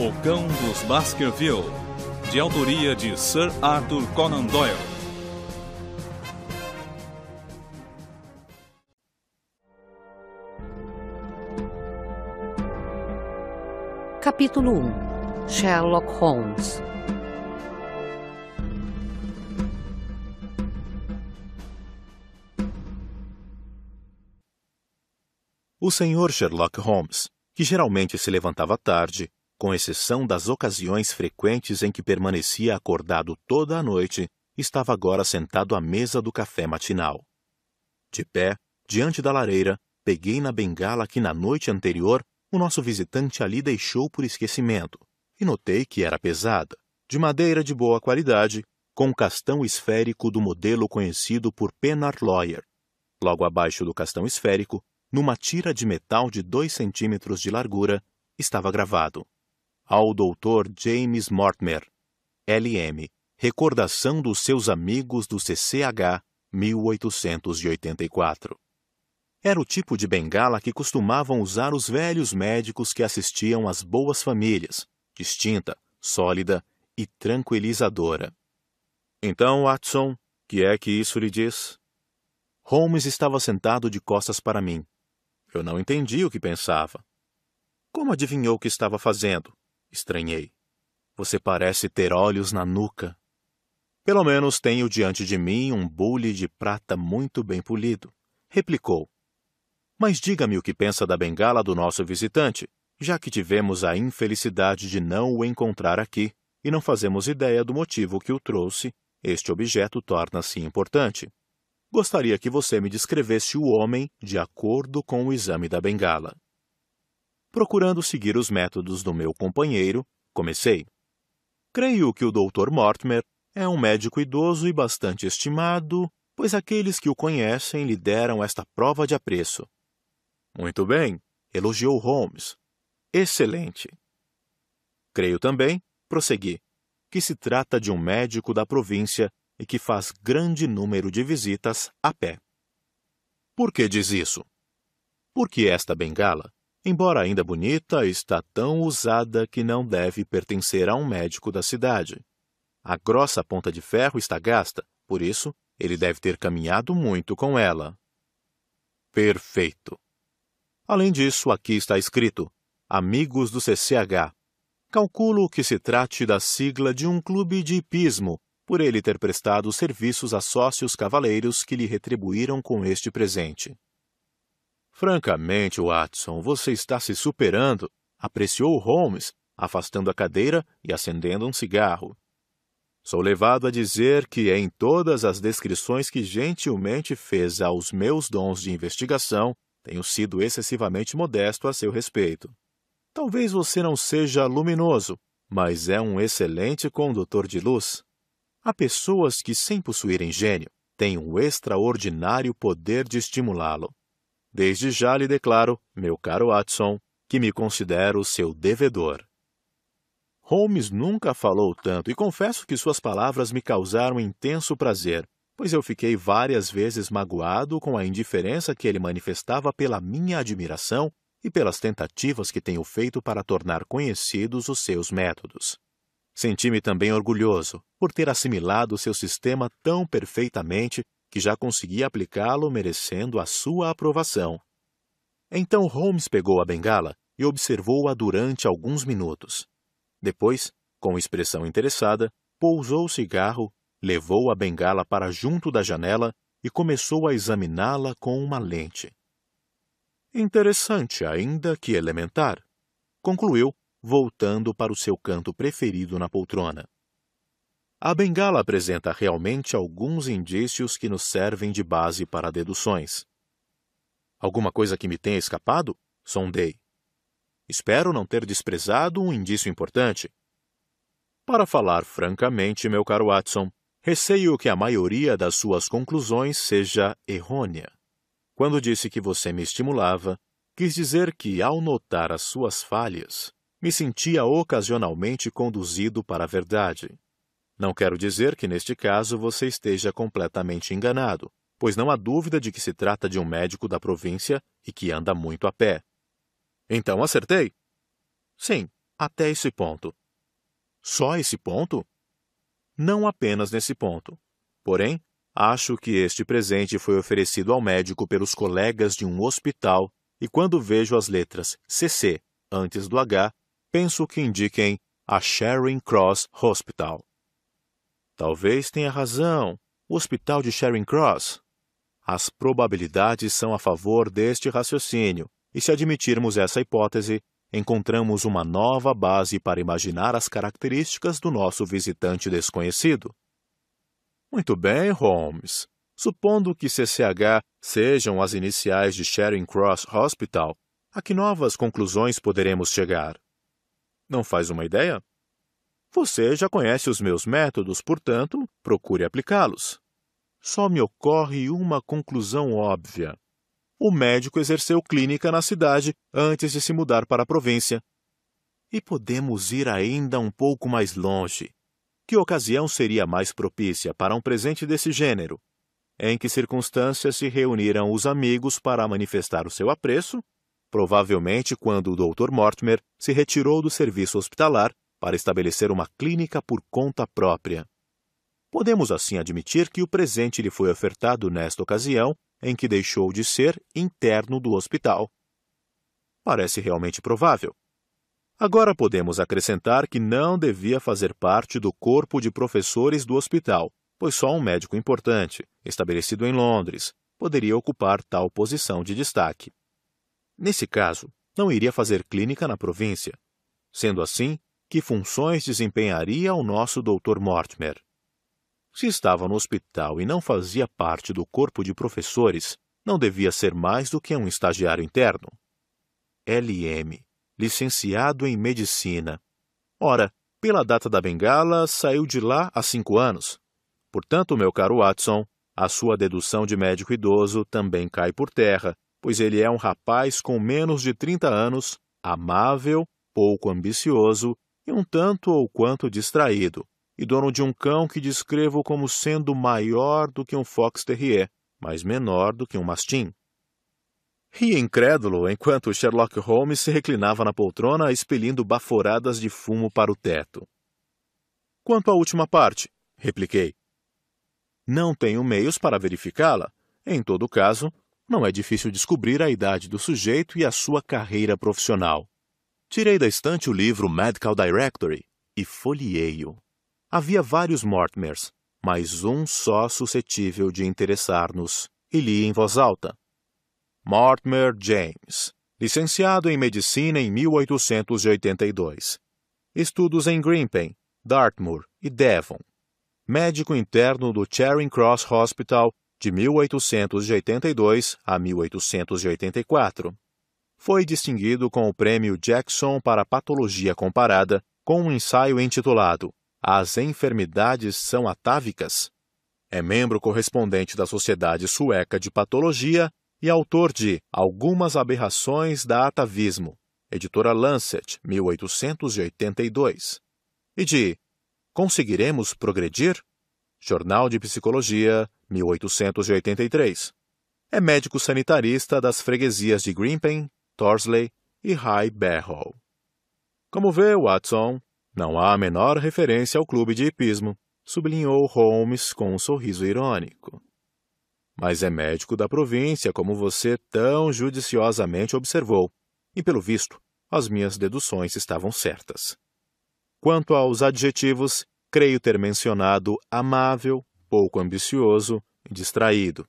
O Cão dos Baskerville, de autoria de Sir Arthur Conan Doyle. Capítulo 1 Sherlock Holmes O senhor Sherlock Holmes, que geralmente se levantava tarde, com exceção das ocasiões frequentes em que permanecia acordado toda a noite, estava agora sentado à mesa do café matinal. De pé, diante da lareira, peguei na bengala que na noite anterior o nosso visitante ali deixou por esquecimento, e notei que era pesada, de madeira de boa qualidade, com castão esférico do modelo conhecido por Pennard Lawyer. Logo abaixo do castão esférico, numa tira de metal de dois centímetros de largura, estava gravado ao Dr. James Mortimer, LM, recordação dos seus amigos do CCH 1884. Era o tipo de bengala que costumavam usar os velhos médicos que assistiam às boas famílias, distinta, sólida e tranquilizadora. Então, Watson, que é que isso lhe diz? Holmes estava sentado de costas para mim. Eu não entendi o que pensava. Como adivinhou o que estava fazendo? estranhei. Você parece ter olhos na nuca. Pelo menos tenho diante de mim um bule de prata muito bem polido, replicou. Mas diga-me o que pensa da bengala do nosso visitante, já que tivemos a infelicidade de não o encontrar aqui e não fazemos ideia do motivo que o trouxe, este objeto torna-se importante. Gostaria que você me descrevesse o homem de acordo com o exame da bengala procurando seguir os métodos do meu companheiro, comecei. Creio que o Dr. Mortimer é um médico idoso e bastante estimado, pois aqueles que o conhecem lhe deram esta prova de apreço. Muito bem, elogiou Holmes. Excelente. Creio também, prossegui, que se trata de um médico da província e que faz grande número de visitas a pé. Por que diz isso? Porque esta bengala Embora ainda bonita, está tão usada que não deve pertencer a um médico da cidade. A grossa ponta de ferro está gasta, por isso, ele deve ter caminhado muito com ela. Perfeito. Além disso, aqui está escrito: Amigos do CCH. Calculo que se trate da sigla de um clube de hipismo, por ele ter prestado serviços a sócios cavaleiros que lhe retribuíram com este presente. Francamente, Watson, você está se superando, apreciou Holmes, afastando a cadeira e acendendo um cigarro. Sou levado a dizer que, é em todas as descrições que gentilmente fez aos meus dons de investigação, tenho sido excessivamente modesto a seu respeito. Talvez você não seja luminoso, mas é um excelente condutor de luz. Há pessoas que, sem possuírem gênio, têm um extraordinário poder de estimulá-lo. Desde já lhe declaro, meu caro Watson, que me considero seu devedor. Holmes nunca falou tanto e confesso que suas palavras me causaram intenso prazer, pois eu fiquei várias vezes magoado com a indiferença que ele manifestava pela minha admiração e pelas tentativas que tenho feito para tornar conhecidos os seus métodos. Senti-me também orgulhoso por ter assimilado seu sistema tão perfeitamente que já conseguia aplicá-lo merecendo a sua aprovação. Então Holmes pegou a bengala e observou-a durante alguns minutos. Depois, com expressão interessada, pousou o cigarro, levou a bengala para junto da janela e começou a examiná-la com uma lente. Interessante, ainda que elementar, concluiu, voltando para o seu canto preferido na poltrona. A bengala apresenta realmente alguns indícios que nos servem de base para deduções. Alguma coisa que me tenha escapado? Sondei. Espero não ter desprezado um indício importante. Para falar francamente, meu caro Watson, receio que a maioria das suas conclusões seja errônea. Quando disse que você me estimulava, quis dizer que, ao notar as suas falhas, me sentia ocasionalmente conduzido para a verdade não quero dizer que neste caso você esteja completamente enganado, pois não há dúvida de que se trata de um médico da província e que anda muito a pé. Então acertei? Sim, até esse ponto. Só esse ponto? Não apenas nesse ponto. Porém, acho que este presente foi oferecido ao médico pelos colegas de um hospital e quando vejo as letras CC antes do H, penso que indiquem a Charing Cross Hospital. Talvez tenha razão. O hospital de Charing Cross. As probabilidades são a favor deste raciocínio, e se admitirmos essa hipótese, encontramos uma nova base para imaginar as características do nosso visitante desconhecido. Muito bem, Holmes. Supondo que CCH sejam as iniciais de Charing Cross Hospital, a que novas conclusões poderemos chegar? Não faz uma ideia? Você já conhece os meus métodos, portanto, procure aplicá-los. Só me ocorre uma conclusão óbvia. O médico exerceu clínica na cidade antes de se mudar para a província. E podemos ir ainda um pouco mais longe. Que ocasião seria mais propícia para um presente desse gênero? Em que circunstâncias se reuniram os amigos para manifestar o seu apreço? Provavelmente quando o Dr. Mortimer se retirou do serviço hospitalar para estabelecer uma clínica por conta própria. Podemos assim admitir que o presente lhe foi ofertado nesta ocasião em que deixou de ser interno do hospital. Parece realmente provável. Agora podemos acrescentar que não devia fazer parte do corpo de professores do hospital, pois só um médico importante, estabelecido em Londres, poderia ocupar tal posição de destaque. Nesse caso, não iria fazer clínica na província. Sendo assim, que funções desempenharia o nosso Dr. Mortimer. Se estava no hospital e não fazia parte do corpo de professores, não devia ser mais do que um estagiário interno. LM, licenciado em medicina. Ora, pela data da bengala, saiu de lá há cinco anos. Portanto, meu caro Watson, a sua dedução de médico idoso também cai por terra, pois ele é um rapaz com menos de 30 anos, amável, pouco ambicioso e um tanto ou quanto distraído, e dono de um cão que descrevo como sendo maior do que um fox terrier, mas menor do que um mastim. Ria incrédulo enquanto Sherlock Holmes se reclinava na poltrona, expelindo baforadas de fumo para o teto. Quanto à última parte, repliquei. Não tenho meios para verificá-la. Em todo caso, não é difícil descobrir a idade do sujeito e a sua carreira profissional. Tirei da estante o livro Medical Directory e folheei o Havia vários Mortimers, mas um só suscetível de interessar-nos, e li em voz alta. Mortimer James, licenciado em Medicina em 1882. Estudos em Grimpen, Dartmoor e Devon. Médico interno do Charing Cross Hospital de 1882 a 1884 foi distinguido com o prêmio Jackson para Patologia Comparada com um ensaio intitulado As Enfermidades São Atávicas. É membro correspondente da Sociedade Sueca de Patologia e autor de Algumas Aberrações da Atavismo, editora Lancet, 1882, e de Conseguiremos Progredir? Jornal de Psicologia, 1883. É médico sanitarista das freguesias de Grimpen, Torsley e High Barrow. Como vê, Watson, não há a menor referência ao clube de hipismo, sublinhou Holmes com um sorriso irônico. Mas é médico da província, como você tão judiciosamente observou, e pelo visto, as minhas deduções estavam certas. Quanto aos adjetivos, creio ter mencionado amável, pouco ambicioso, distraído.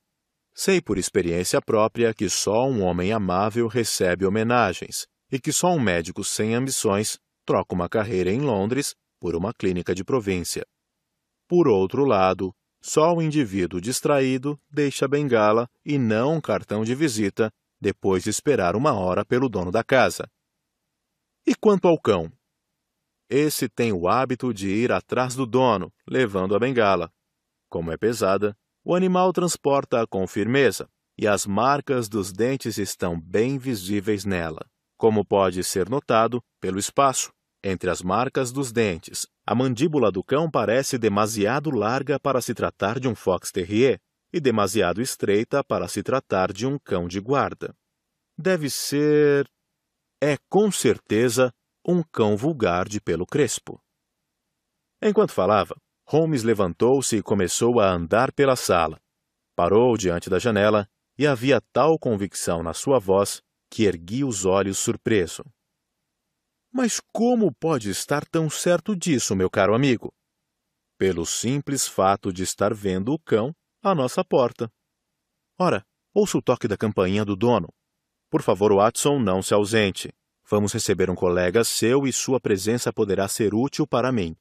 Sei por experiência própria que só um homem amável recebe homenagens e que só um médico sem ambições troca uma carreira em Londres por uma clínica de província. Por outro lado, só o indivíduo distraído deixa a bengala e não um cartão de visita depois de esperar uma hora pelo dono da casa. E quanto ao cão? Esse tem o hábito de ir atrás do dono, levando a bengala. Como é pesada, o animal transporta-a com firmeza, e as marcas dos dentes estão bem visíveis nela, como pode ser notado pelo espaço entre as marcas dos dentes. A mandíbula do cão parece demasiado larga para se tratar de um fox terrier e demasiado estreita para se tratar de um cão de guarda. Deve ser. É com certeza um cão vulgar de pelo crespo. Enquanto falava, Holmes levantou-se e começou a andar pela sala. Parou diante da janela e havia tal convicção na sua voz que ergui os olhos surpreso. Mas como pode estar tão certo disso, meu caro amigo? Pelo simples fato de estar vendo o cão à nossa porta. Ora, ouça o toque da campainha do dono. Por favor, Watson, não se ausente. Vamos receber um colega seu e sua presença poderá ser útil para mim.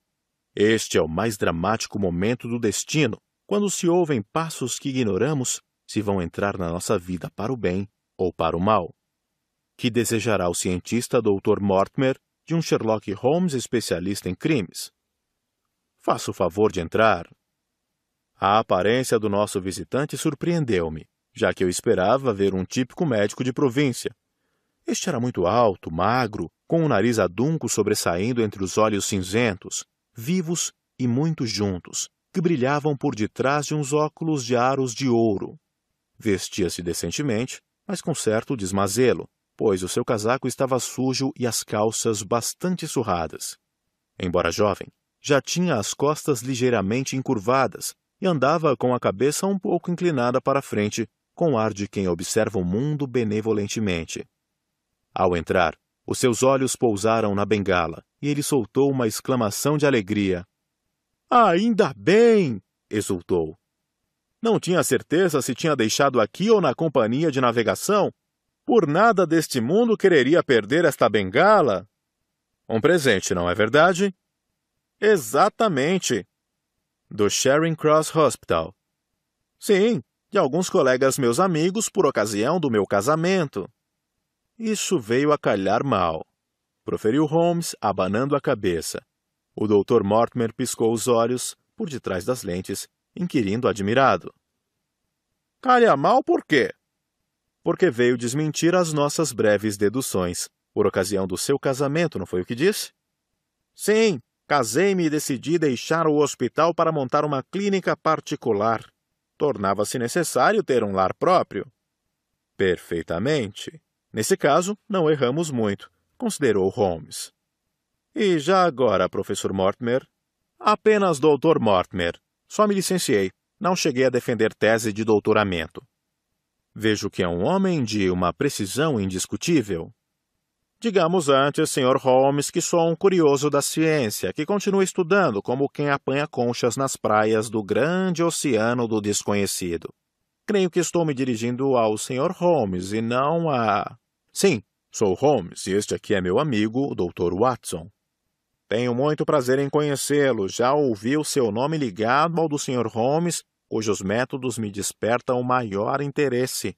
Este é o mais dramático momento do destino, quando se ouvem passos que ignoramos se vão entrar na nossa vida para o bem ou para o mal. Que desejará o cientista Dr. Mortimer de um Sherlock Holmes especialista em crimes? Faça o favor de entrar. A aparência do nosso visitante surpreendeu-me, já que eu esperava ver um típico médico de província. Este era muito alto, magro, com o nariz adunco sobressaindo entre os olhos cinzentos, vivos e muito juntos, que brilhavam por detrás de uns óculos de aros de ouro. Vestia-se decentemente, mas com certo desmazelo, pois o seu casaco estava sujo e as calças bastante surradas. Embora jovem, já tinha as costas ligeiramente encurvadas e andava com a cabeça um pouco inclinada para a frente, com ar de quem observa o mundo benevolentemente. Ao entrar, os seus olhos pousaram na bengala e ele soltou uma exclamação de alegria. Ainda bem! exultou. Não tinha certeza se tinha deixado aqui ou na companhia de navegação. Por nada deste mundo quereria perder esta bengala. Um presente, não é verdade? Exatamente. Do Shering Cross Hospital. Sim, de alguns colegas meus amigos por ocasião do meu casamento. Isso veio a calhar mal, proferiu Holmes, abanando a cabeça. O doutor Mortimer piscou os olhos, por detrás das lentes, inquirindo admirado. Calha mal por quê? Porque veio desmentir as nossas breves deduções. Por ocasião do seu casamento, não foi o que disse? Sim, casei-me e decidi deixar o hospital para montar uma clínica particular. Tornava-se necessário ter um lar próprio. Perfeitamente. Nesse caso, não erramos muito, considerou Holmes. E já agora, professor Mortimer? Apenas doutor Mortimer. Só me licenciei. Não cheguei a defender tese de doutoramento. Vejo que é um homem de uma precisão indiscutível. Digamos antes, Sr. Holmes, que sou um curioso da ciência, que continua estudando como quem apanha conchas nas praias do grande oceano do desconhecido. Creio que estou me dirigindo ao Sr. Holmes e não a... Sim, sou Holmes e este aqui é meu amigo, o Dr. Watson. Tenho muito prazer em conhecê-lo. Já ouvi o seu nome ligado ao do Sr. Holmes, cujos métodos me despertam o maior interesse.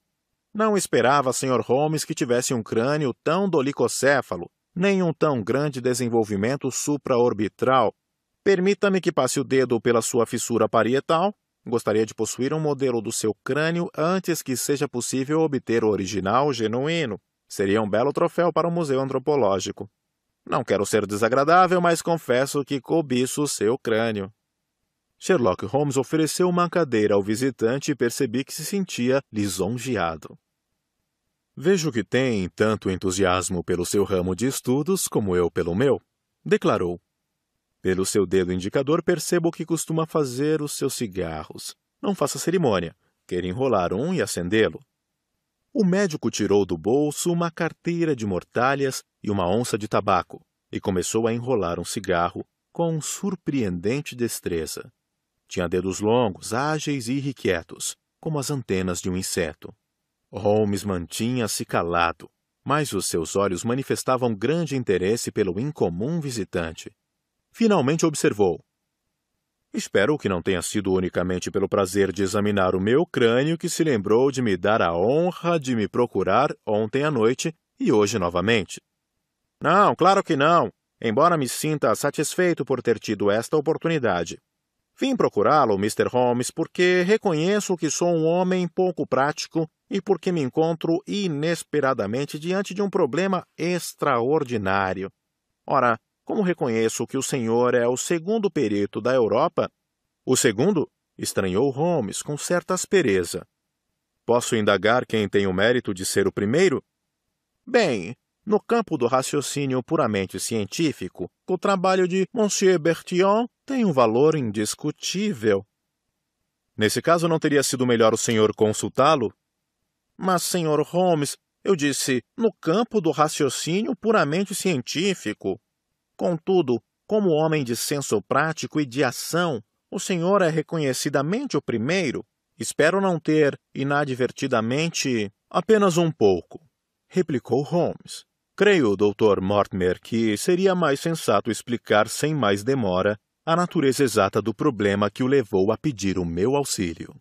Não esperava, Sr. Holmes, que tivesse um crânio tão dolicocéfalo, nem um tão grande desenvolvimento supraorbital. Permita-me que passe o dedo pela sua fissura parietal Gostaria de possuir um modelo do seu crânio antes que seja possível obter o original genuíno. Seria um belo troféu para o museu antropológico. Não quero ser desagradável, mas confesso que cobiço o seu crânio. Sherlock Holmes ofereceu uma cadeira ao visitante e percebi que se sentia lisonjeado. Vejo que tem tanto entusiasmo pelo seu ramo de estudos como eu pelo meu, declarou. Pelo seu dedo indicador, percebo que costuma fazer os seus cigarros. Não faça cerimônia. Quer enrolar um e acendê-lo. O médico tirou do bolso uma carteira de mortalhas e uma onça de tabaco e começou a enrolar um cigarro com surpreendente destreza. Tinha dedos longos, ágeis e irrequietos, como as antenas de um inseto. Holmes mantinha-se calado, mas os seus olhos manifestavam grande interesse pelo incomum visitante finalmente observou. Espero que não tenha sido unicamente pelo prazer de examinar o meu crânio que se lembrou de me dar a honra de me procurar ontem à noite e hoje novamente. Não, claro que não, embora me sinta satisfeito por ter tido esta oportunidade. Vim procurá-lo, Mr. Holmes, porque reconheço que sou um homem pouco prático e porque me encontro inesperadamente diante de um problema extraordinário. Ora, como reconheço que o senhor é o segundo perito da Europa? O segundo? estranhou Holmes com certa aspereza. Posso indagar quem tem o mérito de ser o primeiro? Bem, no campo do raciocínio puramente científico, o trabalho de Monsieur Bertillon tem um valor indiscutível. Nesse caso, não teria sido melhor o senhor consultá-lo? Mas, senhor Holmes, eu disse, no campo do raciocínio puramente científico. Contudo, como homem de senso prático e de ação, o senhor é reconhecidamente o primeiro. Espero não ter, inadvertidamente, apenas um pouco, replicou Holmes. Creio, Dr. Mortimer, que seria mais sensato explicar sem mais demora a natureza exata do problema que o levou a pedir o meu auxílio.